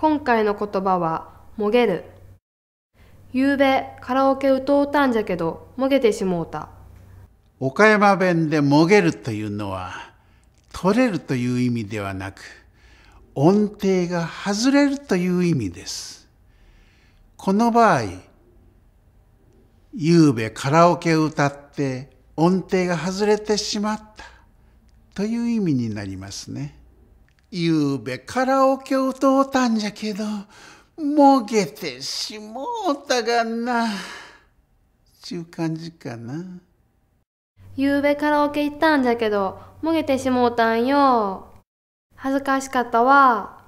今回の言葉は、もげる。ゆうべ、カラオケ歌うたんじゃけど、もげてしもうた。岡山弁でもげるというのは、取れるという意味ではなく、音程が外れるという意味です。この場合、ゆうべカラオケを歌って音程が外れてしまったという意味になりますね。ゆうべカラオケ歌うたんじゃけど、もげてしもうたがな。ちゅう感じかな。ゆうべカラオケ行ったんじゃけど、もげてしもうたんよ。恥ずかしかったわ。